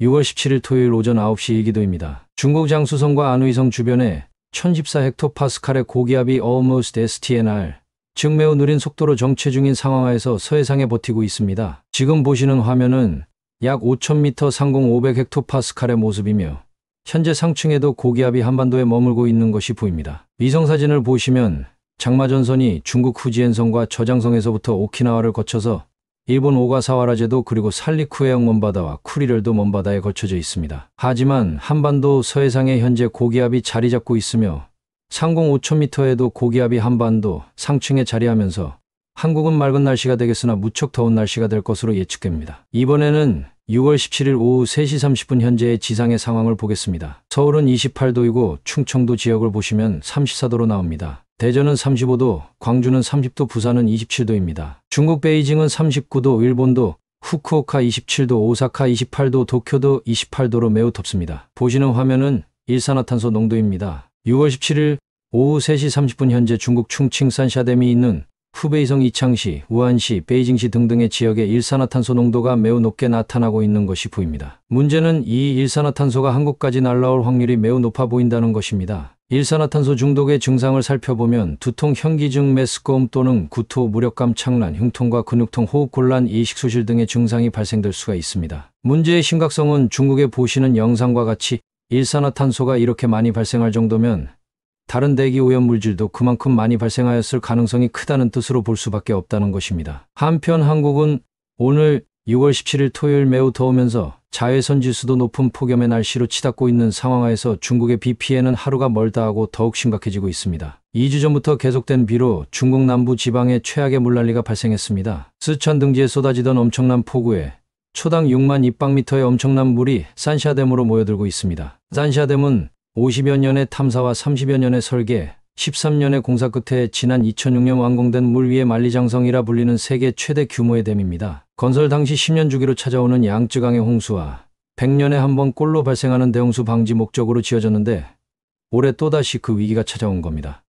6월 17일 토요일 오전 9시 이기도입니다. 중국 장수성과 안우이성 주변에 1014헥토파스칼의 고기압이 almost STNR, 즉 매우 느린 속도로 정체 중인 상황하에서 서해상에 버티고 있습니다. 지금 보시는 화면은 약 5,000m 상공 500헥토파스칼의 모습이며 현재 상층에도 고기압이 한반도에 머물고 있는 것이 보입니다. 위성 사진을 보시면 장마전선이 중국 후지엔성과 저장성에서부터 오키나와를 거쳐서 일본 오가사와라제도 그리고 살리쿠해역 먼바다와 쿠리렐도 먼바다에 걸쳐져 있습니다. 하지만 한반도 서해상에 현재 고기압이 자리 잡고 있으며 상공 5,000m에도 고기압이 한반도 상층에 자리하면서 한국은 맑은 날씨가 되겠으나 무척 더운 날씨가 될 것으로 예측됩니다. 이번에는 6월 17일 오후 3시 30분 현재의 지상의 상황을 보겠습니다. 서울은 28도이고 충청도 지역을 보시면 34도로 나옵니다. 대전은 35도, 광주는 30도, 부산은 27도입니다. 중국 베이징은 39도, 일본도 후쿠오카 27도, 오사카 28도, 도쿄도 28도로 매우 덥습니다. 보시는 화면은 일산화탄소 농도입니다. 6월 17일 오후 3시 30분 현재 중국 충칭산 샤댐이 있는 후베이성 이창시, 우한시, 베이징시 등등의 지역의 일산화탄소 농도가 매우 높게 나타나고 있는 것이 보입니다. 문제는 이 일산화탄소가 한국까지 날라올 확률이 매우 높아 보인다는 것입니다. 일산화탄소 중독의 증상을 살펴보면 두통, 현기증, 메스꺼움 또는 구토, 무력감, 착란, 흉통과 근육통, 호흡곤란, 이식소실 등의 증상이 발생될 수가 있습니다. 문제의 심각성은 중국에 보시는 영상과 같이 일산화탄소가 이렇게 많이 발생할 정도면 다른 대기 오염 물질도 그만큼 많이 발생하였을 가능성이 크다는 뜻으로 볼 수밖에 없다는 것입니다. 한편 한국은 오늘 6월 17일 토요일 매우 더우면서 자외선 지수도 높은 폭염의 날씨로 치닫고 있는 상황하에서 중국의 비 피해는 하루가 멀다 하고 더욱 심각해지고 있습니다. 2주 전부터 계속된 비로 중국 남부 지방에 최악의 물난리가 발생했습니다. 쓰천 등지에 쏟아지던 엄청난 폭우에 초당 6만 입방미터의 엄청난 물이 산샤댐으로 모여들고 있습니다. 산샤댐은 50여 년의 탐사와 30여 년의 설계, 13년의 공사 끝에 지난 2006년 완공된 물 위의 만리장성이라 불리는 세계 최대 규모의 댐입니다. 건설 당시 10년 주기로 찾아오는 양쯔강의 홍수와 100년에 한 번 꼴로 발생하는 대홍수 방지 목적으로 지어졌는데 올해 또다시 그 위기가 찾아온 겁니다.